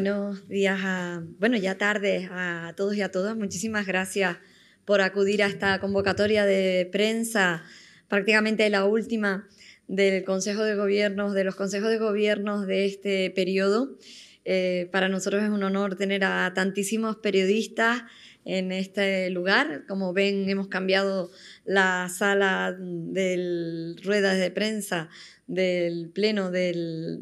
buenos días, a, bueno, ya tarde a todos y a todas. Muchísimas gracias por acudir a esta convocatoria de prensa, prácticamente la última del Consejo de Gobiernos, de los Consejos de Gobiernos de este periodo. Eh, para nosotros es un honor tener a tantísimos periodistas en este lugar. Como ven, hemos cambiado la sala de ruedas de prensa del Pleno del,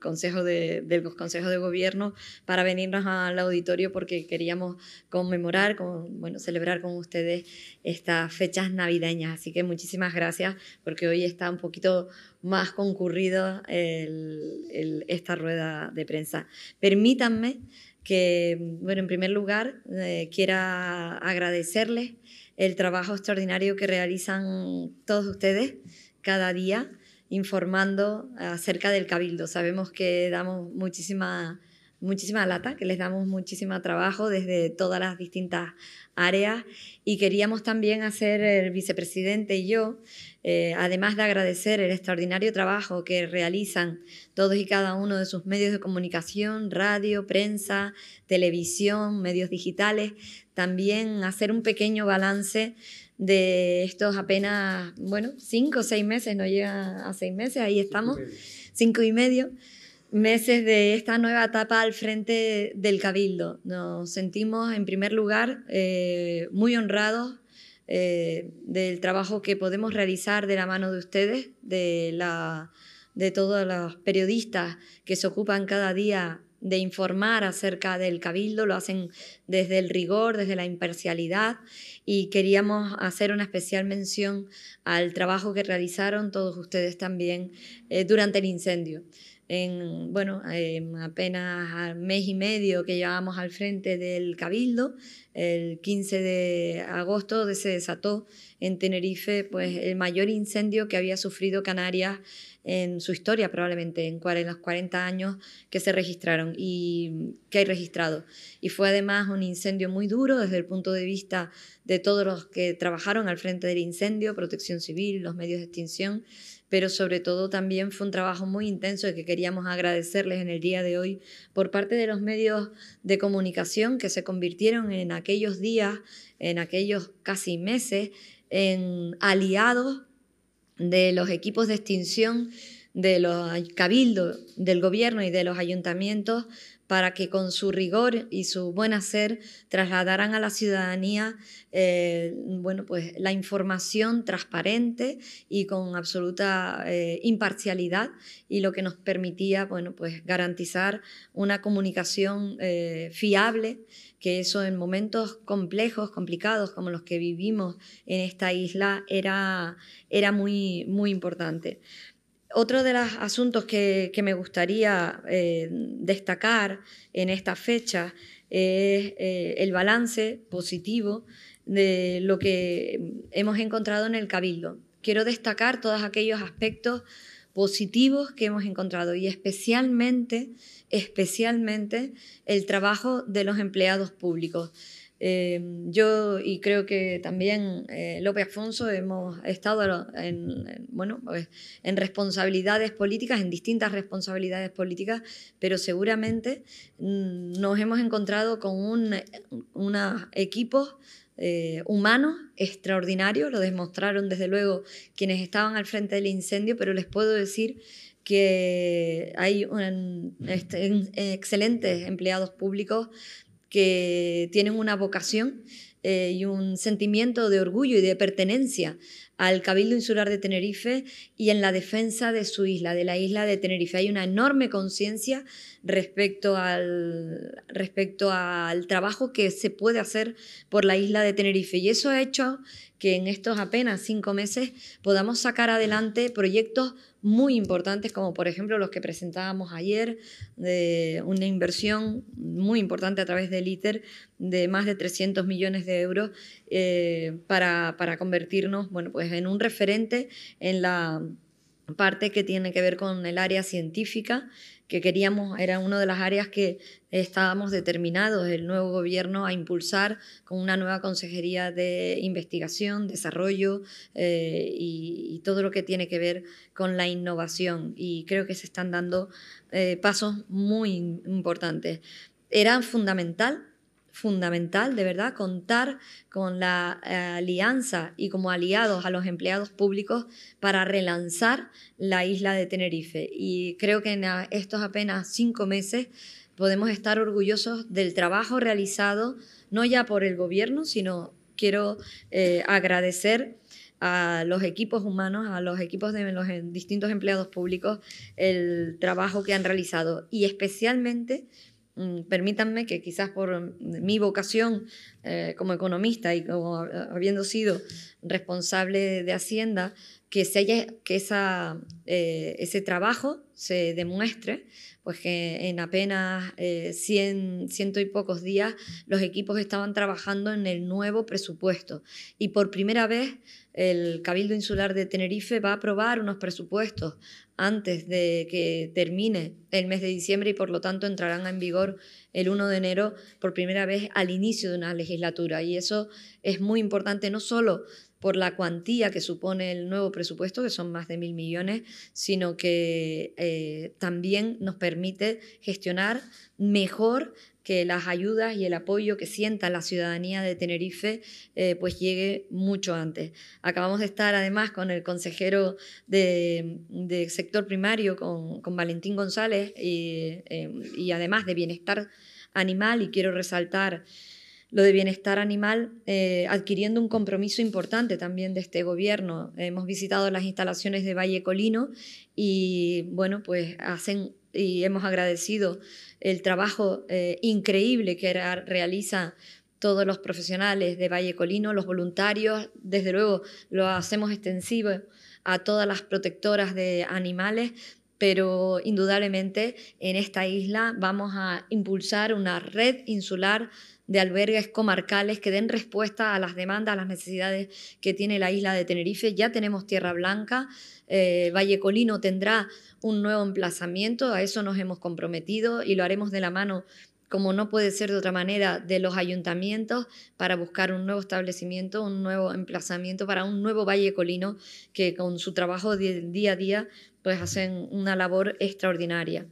Consejo de, del de Gobierno para venirnos al auditorio porque queríamos conmemorar, con, bueno, celebrar con ustedes estas fechas navideñas. Así que muchísimas gracias porque hoy está un poquito más concurrida esta rueda de prensa. Permítanme que, en primer lugar, eh, quiera agradecerles el trabajo extraordinario que realizan todos ustedes cada día informando acerca del cabildo. Sabemos que damos muchísima, muchísima lata, que les damos muchísimo trabajo desde todas las distintas áreas y queríamos también hacer el vicepresidente y yo, eh, además de agradecer el extraordinario trabajo que realizan todos y cada uno de sus medios de comunicación, radio, prensa, televisión, medios digitales, también hacer un pequeño balance de estos apenas, bueno, cinco o seis meses, no llega a seis meses, ahí estamos, cinco y medio, meses de esta nueva etapa al frente del Cabildo. Nos sentimos, en primer lugar, eh, muy honrados eh, del trabajo que podemos realizar de la mano de ustedes, de, la, de todos los periodistas que se ocupan cada día de informar acerca del cabildo, lo hacen desde el rigor, desde la imparcialidad y queríamos hacer una especial mención al trabajo que realizaron todos ustedes también eh, durante el incendio en, bueno, apenas al mes y medio que llevábamos al frente del Cabildo, el 15 de agosto se desató en Tenerife pues, el mayor incendio que había sufrido Canarias en su historia, probablemente en, en los 40 años que se registraron y que hay registrado. Y fue además un incendio muy duro desde el punto de vista de todos los que trabajaron al frente del incendio, protección civil, los medios de extinción pero sobre todo también fue un trabajo muy intenso que queríamos agradecerles en el día de hoy por parte de los medios de comunicación que se convirtieron en aquellos días, en aquellos casi meses, en aliados de los equipos de extinción, de los cabildos, del gobierno y de los ayuntamientos para que con su rigor y su buen hacer trasladaran a la ciudadanía eh, bueno, pues, la información transparente y con absoluta eh, imparcialidad y lo que nos permitía bueno, pues, garantizar una comunicación eh, fiable que eso en momentos complejos, complicados como los que vivimos en esta isla era, era muy, muy importante. Otro de los asuntos que, me gustaría eh, destacar en esta fecha es eh, el balance positivo de lo que hemos encontrado en el Cabildo. Quiero destacar todos aquellos aspectos positivos que hemos encontrado y especialmente, especialmente el trabajo de los empleados públicos. Em, yo y creo que también eh, López Afonso hemos estado en, bueno, pues, en responsabilidades políticas, en distintas responsabilidades políticas, pero seguramente mm, nos hemos encontrado con un, unos equipos eh, humanos extraordinarios, lo demostraron desde luego quienes estaban al frente del incendio, pero les puedo decir que hay este, excelentes empleados públicos que tienen una vocación eh, y un sentimiento de orgullo y de pertenencia al Cabildo Insular de Tenerife y en la defensa de su isla, de la isla de Tenerife. Hay una enorme conciencia respecto al, respecto al trabajo que se puede hacer por la isla de Tenerife. Y eso ha hecho que en estos apenas cinco meses podamos sacar adelante proyectos muy importantes, como por ejemplo los que presentábamos ayer, de una inversión muy importante a través del ITER de más de 300 millones de euros eh, para, convertirnos bueno, pues en un referente en la parte que tiene que ver con el área científica que queríamos, era una de las áreas que estábamos determinados, el nuevo gobierno, a impulsar con una nueva consejería de investigación, desarrollo eh, y, todo lo que tiene que ver con la innovación. Y creo que se están dando eh, pasos muy importantes. Era fundamental fundamental, de verdad, contar con la eh, alianza y como aliados a los empleados públicos para relanzar la isla de Tenerife. Y creo que en ah, estos apenas cinco meses podemos estar orgullosos del trabajo realizado, no ya por el gobierno, sino quiero eh, agradecer a los equipos humanos, a los equipos de los distintos empleados públicos, el trabajo que han realizado y especialmente Mm, permítanme que quizás por mm, mi vocación eh, como economista y habiendo sido responsable de Hacienda, que, se haya, que esa, eh, ese trabajo se demuestre, pues que en apenas 100, eh, ciento y pocos días los equipos estaban trabajando en el nuevo presupuesto. Y por primera vez el Cabildo Insular de Tenerife va a aprobar unos presupuestos antes de que termine el mes de diciembre y por lo tanto entrarán en vigor el 1 de enero por primera vez al inicio de una legislatura. Y eso es muy importante no solo por la cuantía que supone el nuevo presupuesto, que son más de mil millones, sino que eh, también nos permite gestionar mejor que las ayudas y el apoyo que sienta la ciudadanía de Tenerife eh, pues llegue mucho antes. Acabamos de estar además con el consejero de, sector primario, con, Valentín González, em, y, además de bienestar animal, y quiero resaltar lo de bienestar animal, eh, adquiriendo un compromiso importante también de este gobierno. Hemos visitado las instalaciones de Valle Colino y, bueno, pues hacen y hemos agradecido el trabajo eh, increíble que realizan todos los profesionales de Valle Colino, los voluntarios, desde luego lo hacemos extensivo a todas las protectoras de animales, pero indudablemente en esta isla vamos a impulsar una red insular de albergues comarcales que den respuesta a las demandas, a las necesidades que tiene la isla de Tenerife. Ya tenemos Tierra Blanca, eh, Valle Colino tendrá un nuevo emplazamiento, a eso nos hemos comprometido y lo haremos de la mano como no puede ser de otra manera, de los ayuntamientos para buscar un nuevo establecimiento, un nuevo emplazamiento para un nuevo Valle Colino que con su trabajo día a día pues hacen una labor extraordinaria.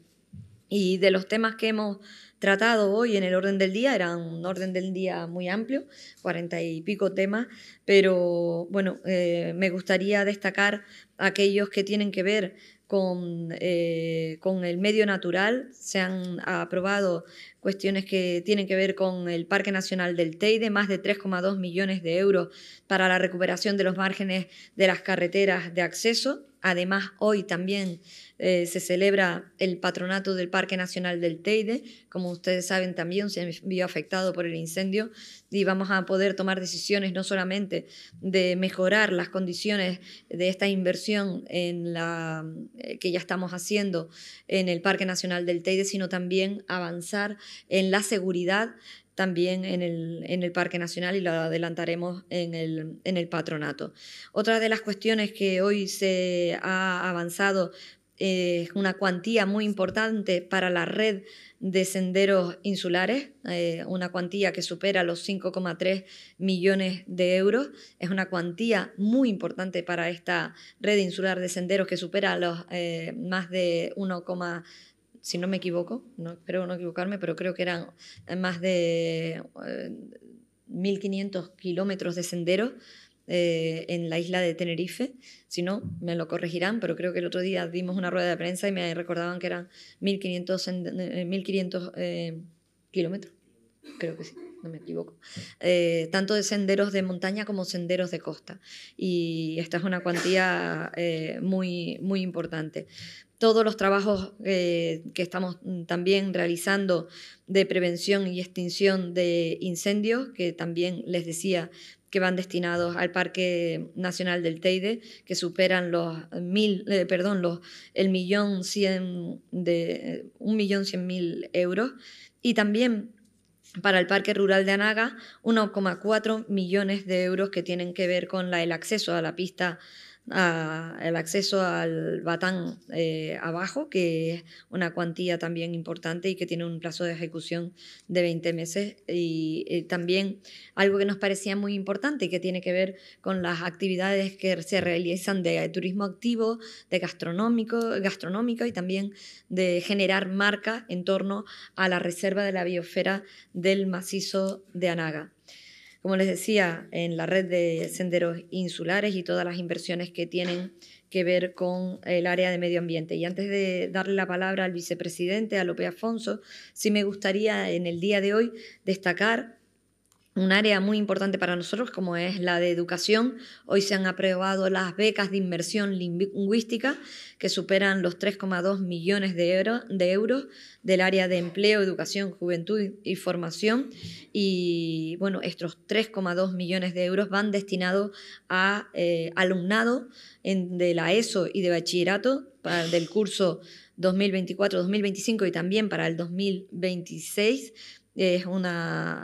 Y de los temas que hemos tratado hoy en el orden del día, era un orden del día muy amplio, cuarenta y pico temas, pero bueno, eh, me gustaría destacar aquellos que tienen que ver con, eh, con, el medio natural, se han aprobado cuestiones que tienen que ver con el Parque Nacional del Teide, más de 3,2 millones de euros para la recuperación de los márgenes de las carreteras de acceso. Además, hoy también eh, se celebra el patronato del Parque Nacional del Teide, como ustedes saben también se vio afectado por el incendio y vamos a poder tomar decisiones no solamente de mejorar las condiciones de esta inversión en la, eh, que ya estamos haciendo en el Parque Nacional del Teide, sino también avanzar en la seguridad también en el, en el, Parque Nacional y lo adelantaremos en el, en el patronato. Otra de las cuestiones que hoy se ha avanzado eh, es una cuantía muy importante para la red de senderos insulares, eh, una cuantía que supera los 5,3 millones de euros. Es una cuantía muy importante para esta red insular de senderos que supera los eh, más de 1, si no me equivoco, no no equivocarme, pero creo que eran más de 1.500 kilómetros de senderos eh, en la isla de Tenerife. Si no, mm. me lo corregirán, pero creo que el otro día dimos una rueda de prensa y me recordaban que eran 1.500, 1500 kilómetros. Creo que sí, no me equivoco. Eh, tanto de senderos de montaña como senderos de costa. Y esta es una cuantía eh, muy, muy importante todos los trabajos eh, que estamos mm, también realizando de prevención y extinción de incendios, que también les decía que van destinados al Parque Nacional del Teide, que superan los mil, eh, perdón, el millón de euros, y también para el Parque Rural de Anaga 1,4 millones de euros que tienen que ver con el acceso a la pista el acceso al batán eh, abajo, que es una cuantía también importante y que tiene un plazo de ejecución de 20 meses. Y, eh, también algo que nos parecía muy importante y que tiene que ver con las actividades que se realizan de, turismo activo, de gastronómico, gastronómico y también de generar marca en torno a la reserva de la biosfera del macizo de Anaga como les decía, en la red de senderos insulares y todas las inversiones que tienen que ver con el área de medio ambiente. Y antes de darle la palabra al vicepresidente, a López Afonso, sí me gustaría en el día de hoy destacar un área muy importante para nosotros como es la de educación. Hoy se han aprobado las becas de inversión lingüística que superan los 3,2 millones de, euros del área de empleo, educación, juventud y formación. Y bueno, estos 3,2 millones de euros van destinados a eh, alumnado de la ESO y de bachillerato para, del curso 2024-2025 y también para el 2026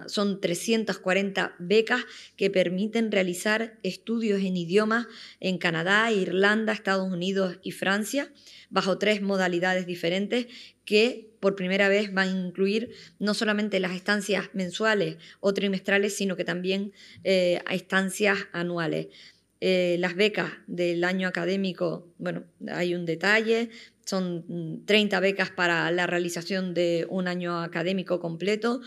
son 340 becas que permiten realizar estudios en idiomas en Canadá, Irlanda, Estados Unidos y Francia, bajo tres modalidades diferentes que por primera vez van a incluir no solamente las estancias mensuales o trimestrales, sino que también eh, estancias anuales. Eh, las becas del año académico, bueno, hay un detalle, son 30 mm, becas para la realización de un año académico completo,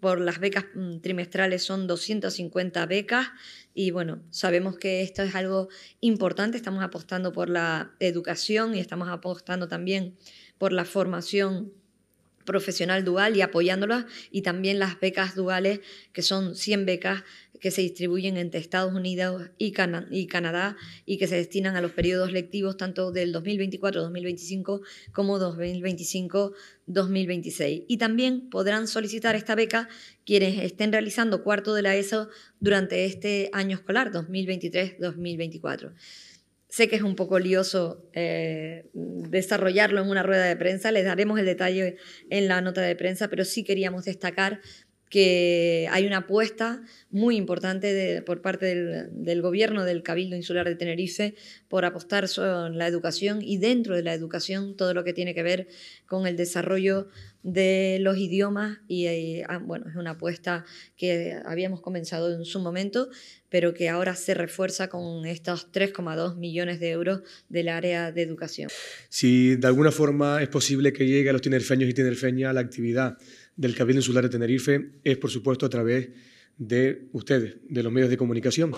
por las becas mm, trimestrales son 250 becas y bueno, sabemos que esto es algo importante, estamos apostando por la educación y estamos apostando también por la formación profesional dual y apoyándolas y también las becas duales, que son 100 becas que se distribuyen entre Estados Unidos y, Canadá y que se destinan a los periodos lectivos tanto del 2024-2025 como 2025-2026. Y también podrán solicitar esta beca quienes estén realizando cuarto de la ESO durante este año escolar 2023-2024. Sé que es un poco lioso eh, desarrollarlo en una rueda de prensa, les daremos el detalle en la nota de prensa, pero sí queríamos destacar que hay una apuesta muy importante por parte del, gobierno del Cabildo Insular de Tenerife por apostar en la educación y dentro de la educación todo lo que tiene que ver con el desarrollo de los idiomas y, eh, ah, bueno, es una apuesta que habíamos comenzado en su momento, pero que ahora se refuerza con estos 3,2 millones de euros del área de educación. Si de alguna forma es posible que llegue a los tinerfeños y tinerfeñas la actividad del Cabildo Insular de Tenerife es, por supuesto, a través de ustedes, de los medios de comunicación.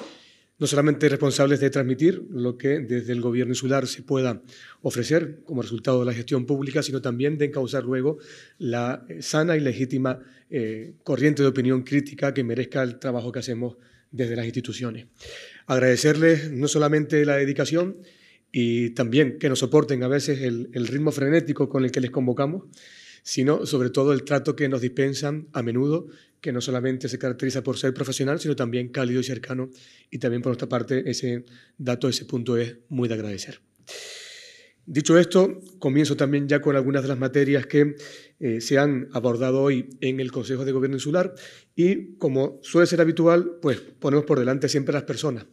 No solamente responsables de transmitir lo que desde el Gobierno Insular se pueda ofrecer como resultado de la gestión pública, sino también de encauzar luego la eh, sana y legítima eh, corriente de opinión crítica que merezca el trabajo que hacemos desde las instituciones. Agradecerles no solamente la dedicación y también que nos soporten a veces el ritmo frenético con el que les convocamos, sino sobre todo el trato que nos dispensan a menudo, que no solamente se caracteriza por ser profesional, sino también cálido y cercano. Y también por nuestra parte, ese dato, ese punto es muy de agradecer. Dicho esto, comienzo también ya con algunas de las materias que eh, se han abordado hoy en el Consejo de Gobierno Insular y, como suele ser habitual, pues ponemos por delante siempre a las personas.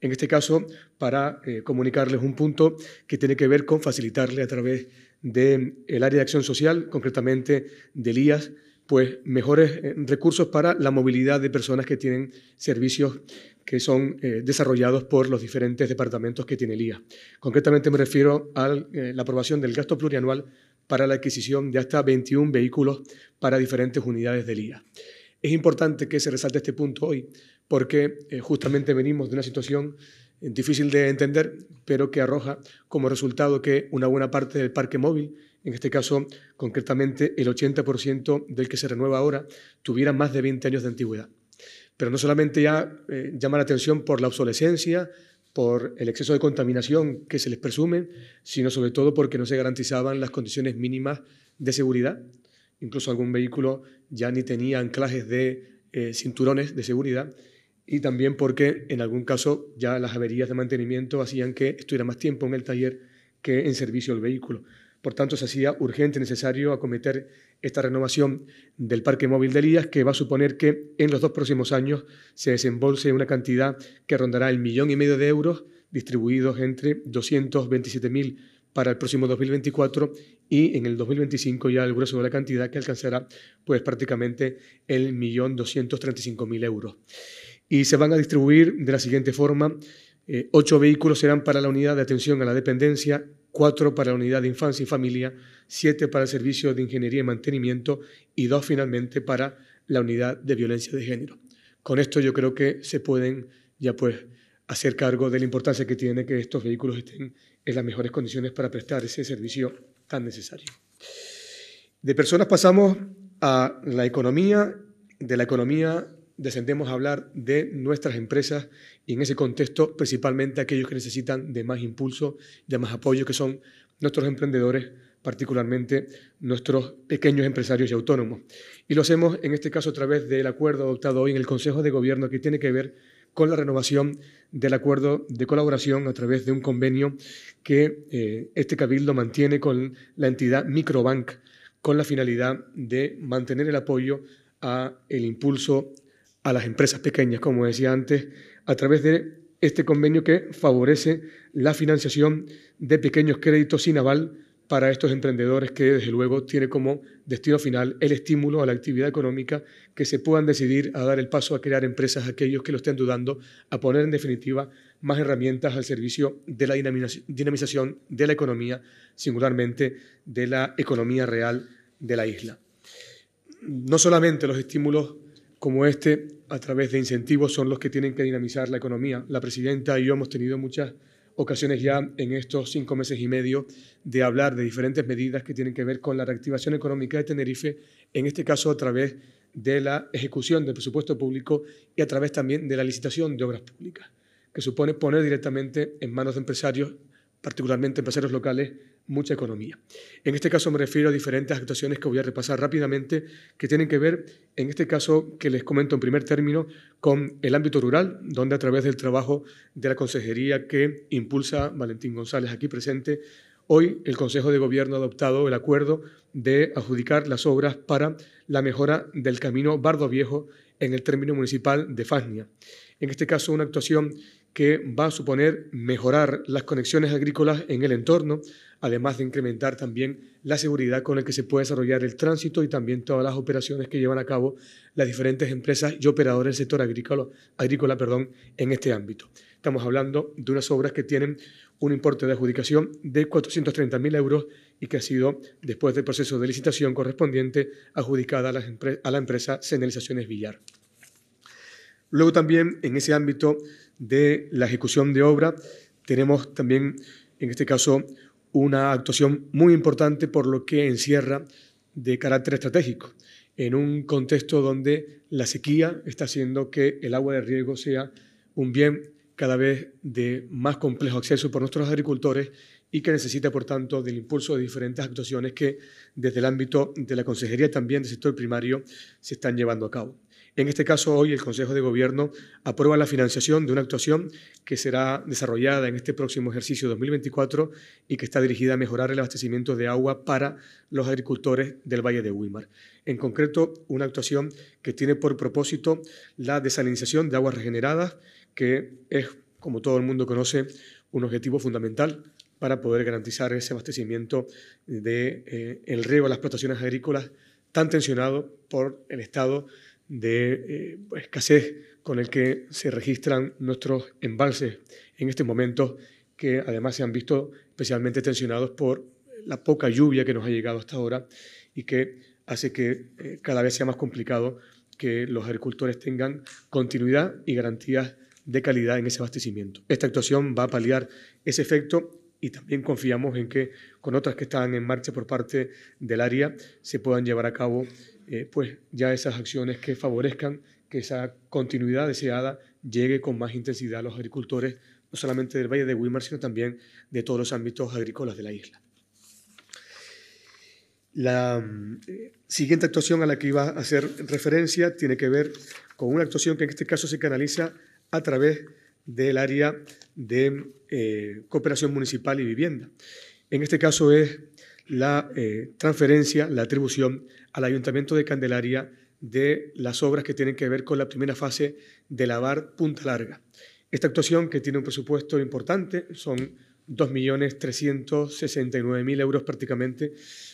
En este caso, para eh, comunicarles un punto que tiene que ver con facilitarle a través del área de acción social, concretamente del IAS, pues mejores eh, recursos para la movilidad de personas que tienen servicios que son eh, desarrollados por los diferentes departamentos que tiene el IAS. Concretamente me refiero a eh, la aprobación del gasto plurianual para la adquisición de hasta 21 vehículos para diferentes unidades del IAS. Es importante que se resalte este punto hoy porque justamente venimos de una situación difícil de entender, pero que arroja como resultado que una buena parte del parque móvil, en este caso concretamente el 80% del que se renueva ahora, tuviera más de 20 años de antigüedad. Pero no solamente ya eh, llama la atención por la obsolescencia, por el exceso de contaminación que se les presume, sino sobre todo porque no se garantizaban las condiciones mínimas de seguridad. Incluso algún vehículo ya ni tenía anclajes de eh, cinturones de seguridad y también porque en algún caso ya las averías de mantenimiento hacían que estuviera más tiempo en el taller que en servicio el vehículo. Por tanto, se hacía urgente, necesario acometer esta renovación del parque móvil de Elías, que va a suponer que en los dos próximos años se desembolse una cantidad que rondará el millón y medio de euros, distribuidos entre 227.000 para el próximo 2024 y en el 2025 ya el grueso de la cantidad que alcanzará pues prácticamente el millón 235.000 euros y se van a distribuir de la siguiente forma. Eh, ocho vehículos serán para la unidad de atención a la dependencia, cuatro para la unidad de infancia y familia, siete para el servicio de ingeniería y mantenimiento y dos finalmente para la unidad de violencia de género. Con esto yo creo que se pueden ya pues hacer cargo de la importancia que tiene que estos vehículos estén en las mejores condiciones para prestar ese servicio tan necesario. De personas pasamos a la economía, de la economía descendemos a hablar de nuestras empresas y en ese contexto principalmente aquellos que necesitan de más impulso, de más apoyo, que son nuestros emprendedores, particularmente nuestros pequeños empresarios y autónomos. Y lo hacemos en este caso a través del acuerdo adoptado hoy en el Consejo de Gobierno que tiene que ver con la renovación del acuerdo de colaboración a través de un convenio que eh, este cabildo mantiene con la entidad Microbank con la finalidad de mantener el apoyo a el impulso a las empresas pequeñas, como decía antes, a través de este convenio que favorece la financiación de pequeños créditos sin aval para estos emprendedores que desde luego tiene como destino final el estímulo a la actividad económica, que se puedan decidir a dar el paso a crear empresas aquellos que lo estén dudando, a poner en definitiva más herramientas al servicio de la dinamización de la economía, singularmente de la economía real de la isla. No solamente los estímulos como este a través de incentivos son los que tienen que dinamizar la economía. La presidenta y yo hemos tenido muchas ocasiones ya en estos cinco meses y medio de hablar de diferentes medidas que tienen que ver con la reactivación económica de Tenerife, en este caso a través de la ejecución del presupuesto público y a través también de la licitación de obras públicas, que supone poner directamente en manos de empresarios, particularmente empresarios locales, mucha economía. En este caso me refiero a diferentes actuaciones que voy a repasar rápidamente, que tienen que ver, en este caso que les comento en primer término, con el ámbito rural, donde a través del trabajo de la consejería que impulsa Valentín González aquí presente, Hoy el Consejo de Gobierno ha adoptado el acuerdo de adjudicar las obras para la mejora del camino Bardo Viejo en el término municipal de Fasnia. En este caso, una actuación que va a suponer mejorar las conexiones agrícolas en el entorno, además de incrementar también la seguridad con la que se puede desarrollar el tránsito y también todas las operaciones que llevan a cabo las diferentes empresas y operadores del sector agrícola, agrícola perdón, en este ámbito. Estamos hablando de unas obras que tienen un importe de adjudicación de 430.000 euros y que ha sido, después del proceso de licitación correspondiente, adjudicada a, a la empresa Señalizaciones Villar. Luego también en ese ámbito de la ejecución de obra, tenemos también, en este caso, una actuación muy importante por lo que encierra de carácter estratégico, en un contexto donde la sequía está haciendo que el agua de riego sea un bien cada vez de más complejo acceso por nuestros agricultores y que necesita, por tanto, del impulso de diferentes actuaciones que desde el ámbito de la Consejería también del sector primario se están llevando a cabo. En este caso, hoy el Consejo de Gobierno aprueba la financiación de una actuación que será desarrollada en este próximo ejercicio 2024 y que está dirigida a mejorar el abastecimiento de agua para los agricultores del Valle de Huimar. En concreto, una actuación que tiene por propósito la desalinización de aguas regeneradas, que es, como todo el mundo conoce, un objetivo fundamental para poder garantizar ese abastecimiento del eh, riego a las plantaciones agrícolas tan tensionado por el Estado de eh, escasez con el que se registran nuestros embalses en este momento, que además se han visto especialmente tensionados por la poca lluvia que nos ha llegado hasta ahora y que hace que eh, cada vez sea más complicado que los agricultores tengan continuidad y garantías de calidad en ese abastecimiento. Esta actuación va a paliar ese efecto y también confiamos en que con otras que están en marcha por parte del área se puedan llevar a cabo eh, pues ya esas acciones que favorezcan que esa continuidad deseada llegue con más intensidad a los agricultores, no solamente del Valle de wilmar sino también de todos los ámbitos agrícolas de la isla. La eh, siguiente actuación a la que iba a hacer referencia tiene que ver con una actuación que en este caso se canaliza a través del área de eh, cooperación municipal y vivienda. En este caso es la transferencia, la atribución al Ayuntamiento de Candelaria de las obras que tienen que ver con la primera fase de lavar Punta Larga. Esta actuación, que tiene un presupuesto importante, son 2.369.000 euros prácticamente,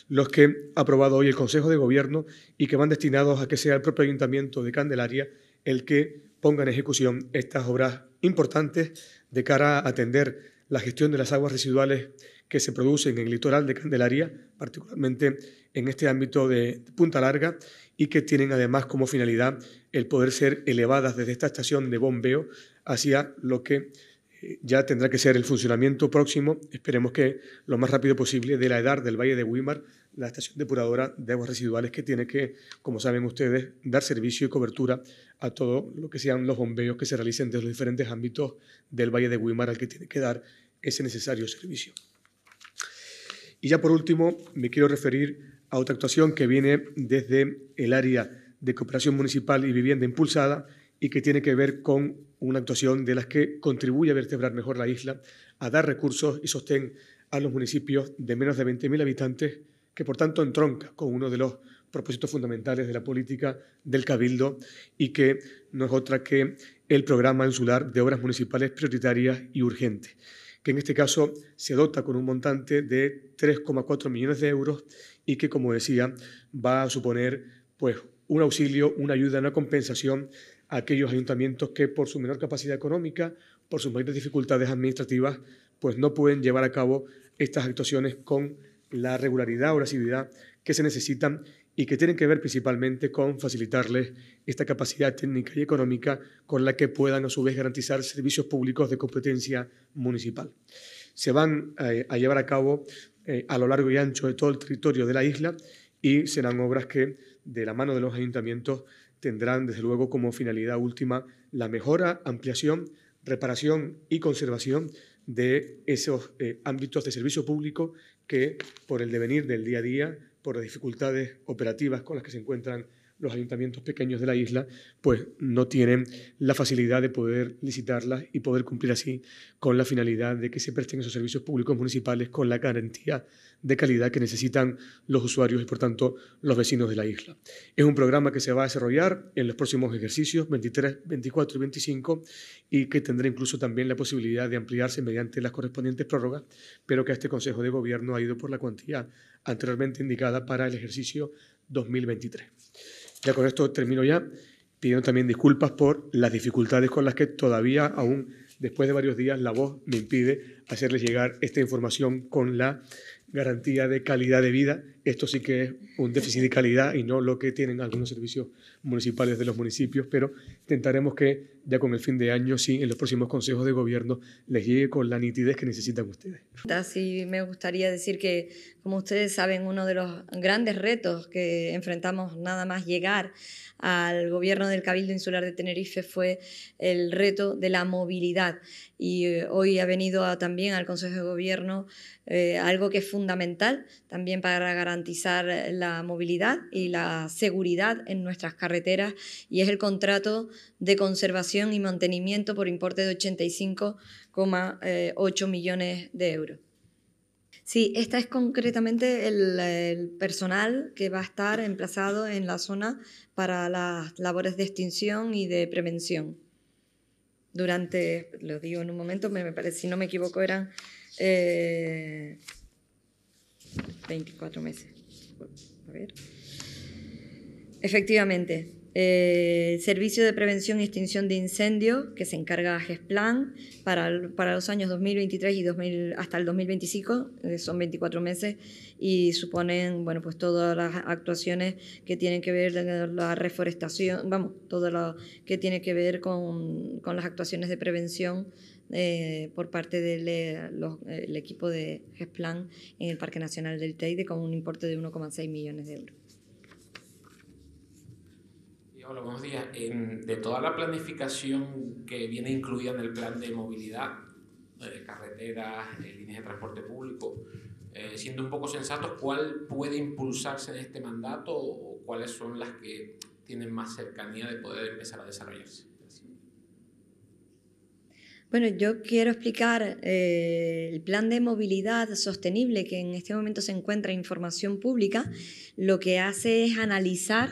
los que ha aprobado hoy el Consejo de Gobierno y que van destinados a que sea el propio Ayuntamiento de Candelaria el que ponga en ejecución estas obras importantes de cara a atender la gestión de las aguas residuales que se producen en el litoral de Candelaria, particularmente en este ámbito de Punta Larga, y que tienen además como finalidad el poder ser elevadas desde esta estación de bombeo hacia lo que eh, ya tendrá que ser el funcionamiento próximo, esperemos que lo más rápido posible, de la edad del Valle de Guimar, la estación depuradora de aguas residuales que tiene que, como saben ustedes, dar servicio y cobertura a todo lo que sean los bombeos que se realicen desde los diferentes ámbitos del Valle de Guimar al que tiene que dar ese necesario servicio. Y ya por último, me quiero referir a otra actuación que viene desde el área de cooperación municipal y vivienda impulsada y que tiene que ver con una actuación de las que contribuye a vertebrar mejor la isla, a dar recursos y sostén a los municipios de menos de 20.000 habitantes, que por tanto entronca con uno de los propósitos fundamentales de la política del Cabildo y que no es otra que el programa insular de obras municipales prioritarias y urgentes que en este caso se adopta con un montante de 3,4 millones de euros y que, como decía, va a suponer pues, un auxilio, una ayuda, una compensación a aquellos ayuntamientos que por su menor capacidad económica, por sus mayores dificultades administrativas, pues no pueden llevar a cabo estas actuaciones con la regularidad o la asiduidad que se necesitan y que tienen que ver principalmente con facilitarles esta capacidad técnica y económica con la que puedan a su vez garantizar servicios públicos de competencia municipal. Se van eh, a llevar a cabo eh, a lo largo y ancho de todo el territorio de la isla y serán obras que de la mano de los ayuntamientos tendrán desde luego como finalidad última la mejora, ampliación, reparación y conservación de esos eh, ámbitos de servicio público que por el devenir del día a día por las dificultades operativas con las que se encuentran los ayuntamientos pequeños de la isla pues no tienen la facilidad de poder licitarlas y poder cumplir así con la finalidad de que se presten esos servicios públicos municipales con la garantía de calidad que necesitan los usuarios y por tanto los vecinos de la isla. Es un programa que se va a desarrollar en los próximos ejercicios 23, 24 y 25 y que tendrá incluso también la posibilidad de ampliarse mediante las correspondientes prórrogas, pero que a este Consejo de Gobierno ha ido por la cuantía anteriormente indicada para el ejercicio 2023. Ya con esto termino ya pidiendo también disculpas por las dificultades con las que todavía, aún después de varios días, la voz me impide hacerles llegar esta información con la garantía de calidad de vida esto sí que es un déficit de calidad y no lo que tienen algunos servicios municipales de los municipios, pero intentaremos que ya con el fin de año, sí, en los próximos consejos de gobierno les llegue con la nitidez que necesitan ustedes. Sí, me gustaría decir que, como ustedes saben, uno de los grandes retos que enfrentamos nada más llegar al gobierno del Cabildo Insular de Tenerife fue el reto de la movilidad. Y eh, hoy ha venido también al Consejo de Gobierno eh, algo que es fundamental también para garantizar garantizar eh, la movilidad y la seguridad en nuestras carreteras y es el contrato de conservación y mantenimiento por importe de 85,8 eh, millones de euros. Sí, esta es concretamente el, personal que va a estar emplazado en la zona para las labores de extinción y de prevención. Durante, lo digo en un momento, me, parece, si no me equivoco, eran eh, 24 meses. A ver. Efectivamente, el eh, Servicio de Prevención y Extinción de Incendios, que se encarga a GESPLAN para, para los años 2023 y 2000, hasta el 2025, eh, son 24 meses, y suponen bueno, pues todas las actuaciones que tienen que ver la reforestación, vamos, todo lo que tiene que ver con, con las actuaciones de prevención eh, por parte del eh, eh, equipo de GESPLAN en el Parque Nacional del Teide con un importe de 1,6 millones de euros. Hola, buenos días. de toda la planificación que viene incluida en el plan de movilidad, carreteras, líneas de transporte público, siendo un poco sensatos, ¿cuál puede impulsarse en este mandato o cuáles son las que tienen más cercanía de poder empezar a desarrollarse? Bueno, yo quiero explicar eh, el plan de movilidad sostenible que en este momento se encuentra en información pública. Lo que hace es analizar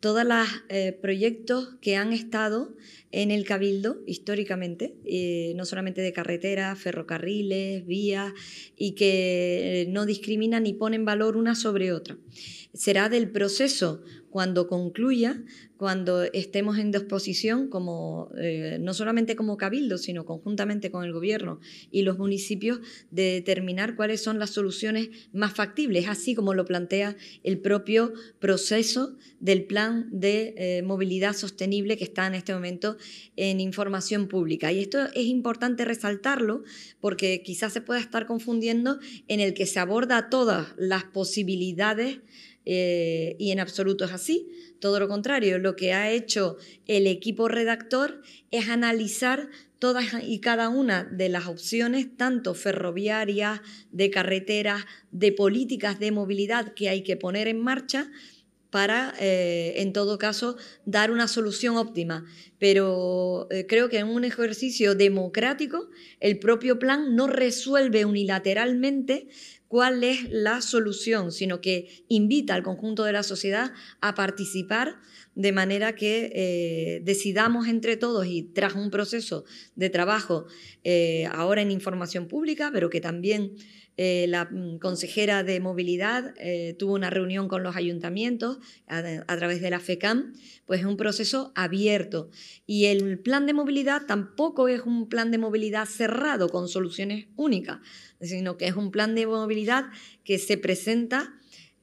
todos los eh, proyectos que han estado en el Cabildo históricamente, eh, no solamente de carreteras, ferrocarriles, vías, y que no discriminan ni ponen valor una sobre otra. Será del proceso cuando concluya, cuando estemos en disposición, como, eh, no solamente como Cabildo, sino conjuntamente con el Gobierno y los municipios, de determinar cuáles son las soluciones más factibles, así como lo plantea el propio proceso del plan de eh, movilidad sostenible que está en este momento en información pública. Y esto es importante resaltarlo porque quizás se pueda estar confundiendo en el que se aborda todas las posibilidades eh, y en absoluto es así. Todo lo contrario, lo que ha hecho el equipo redactor es analizar todas y cada una de las opciones, tanto ferroviarias, de carreteras, de políticas de movilidad que hay que poner en marcha para, eh, en todo caso, dar una solución óptima. Pero eh, creo que en un ejercicio democrático, el propio plan no resuelve unilateralmente cuál es la solución, sino que invita al conjunto de la sociedad a participar de manera que eh, decidamos entre todos y tras un proceso de trabajo eh, ahora en información pública, pero que también eh, la mm, consejera de movilidad eh, tuvo una reunión con los ayuntamientos a, través de la FECAM, pues es un proceso abierto. Y el plan de movilidad tampoco es un plan de movilidad cerrado con soluciones únicas, sino que es un plan de movilidad que se presenta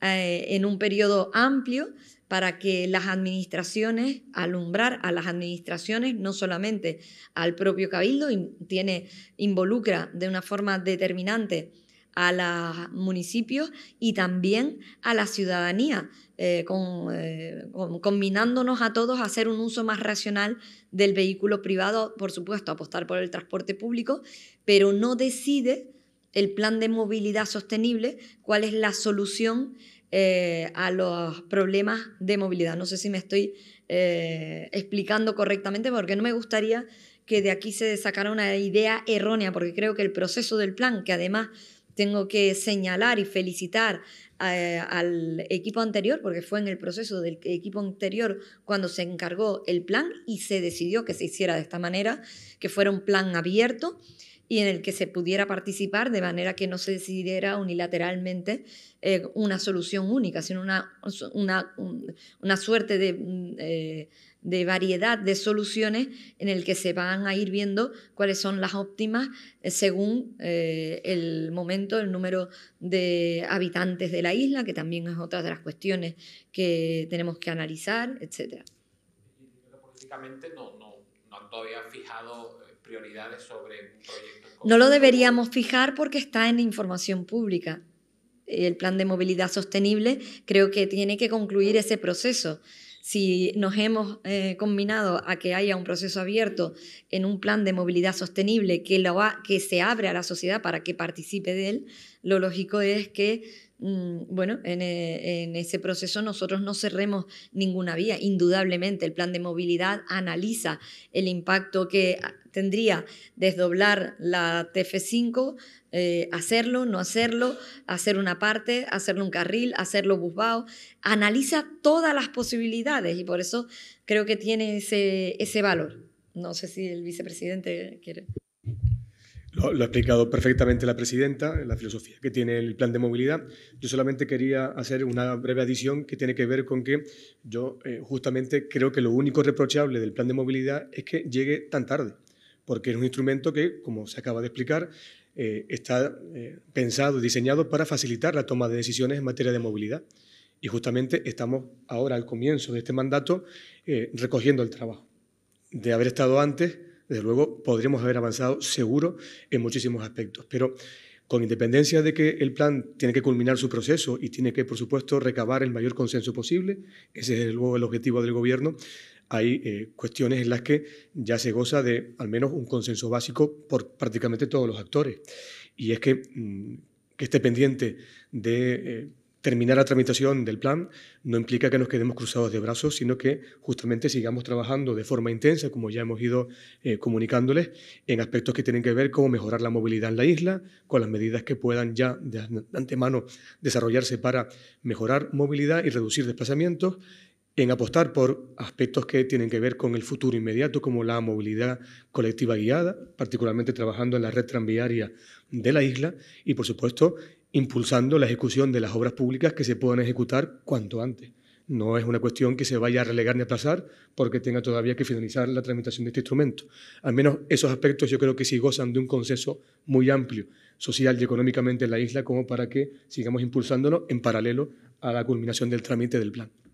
eh, en un periodo amplio para que las administraciones, alumbrar a las administraciones, no solamente al propio cabildo, tiene, involucra de una forma determinante a los municipios y también a la ciudadanía, eh, eh, combinándonos a todos a hacer un uso más racional del vehículo privado, por supuesto, apostar por el transporte público, pero no decide el plan de movilidad sostenible cuál es la solución eh, a los problemas de movilidad. No sé si me estoy explicando correctamente porque no me gustaría que de aquí se sacara una idea errónea, porque creo que el proceso del plan, que además tengo que señalar y felicitar eh, al equipo anterior, porque fue en el proceso del equipo anterior cuando se encargó el plan y se decidió que se hiciera de esta manera, que fuera un plan abierto y en el que se pudiera participar de manera que no se decidiera unilateralmente eh, una solución única, sino una, una, una suerte mm, eh, de, variedad de soluciones en el que se van a ir viendo cuáles son las óptimas eh, según el momento, el número de habitantes de la isla, que también es otra de las cuestiones que tenemos que analizar, etc. Políticamente no han todavía fijado prioridades sobre un proyecto? No lo deberíamos fijar porque está en información pública. El plan de movilidad sostenible creo que tiene que concluir ese proceso. Si nos hemos eh, combinado a que haya un proceso abierto en un plan de movilidad sostenible que, que se abre a la sociedad para que participe de él, lo lógico es que Mm, bueno, eh, en, ese proceso nosotros no cerremos ninguna vía. Indudablemente, el plan de movilidad analiza el impacto que ah, tendría desdoblar la TF5, eh, hacerlo, no hacerlo, hacer una parte, hacerlo un carril, hacerlo busbao. Analiza todas las posibilidades y por eso creo que tiene ese, ese valor. No sé si el vicepresidente quiere. Lo, ha explicado perfectamente la presidenta, la filosofía que tiene el plan de movilidad. Yo solamente quería hacer una breve adición que tiene que ver con que yo eh, justamente creo que lo único reprochable del plan de movilidad es que llegue tan tarde, porque es un instrumento que, como se acaba de explicar, eh, está eh, pensado y diseñado para facilitar la toma de decisiones en materia de movilidad. Y justamente estamos ahora al comienzo de este mandato recogiendo el trabajo. De haber estado antes, desde luego podríamos haber avanzado seguro en muchísimos aspectos. Pero con independencia de que el plan tiene que culminar su proceso y tiene que, por supuesto, recabar el mayor consenso posible, ese es luego el objetivo del Gobierno, hay eh, cuestiones en las que ya se goza de al menos un consenso básico por prácticamente todos los actores. Y es que, mm, esté pendiente de... Eh, terminar la tramitación del plan no implica que nos quedemos cruzados de brazos, sino que justamente sigamos trabajando de forma intensa, como ya hemos ido eh, comunicándoles, en aspectos que tienen que ver con mejorar la movilidad en la isla, con las medidas que puedan ya de antemano desarrollarse para mejorar movilidad y reducir desplazamientos en apostar por aspectos que tienen que ver con el futuro inmediato, como la movilidad colectiva guiada, particularmente trabajando en la red tranviaria de la isla, y por supuesto impulsando la ejecución de las obras públicas que se puedan ejecutar cuanto antes. No es una cuestión que se vaya a relegar ni a aplazar porque tenga todavía que finalizar la tramitación de este instrumento. Al menos esos aspectos yo creo que sí gozan de un consenso muy amplio, social y económicamente en la isla, como para que sigamos impulsándonos en paralelo a la culminación del trámite del plan.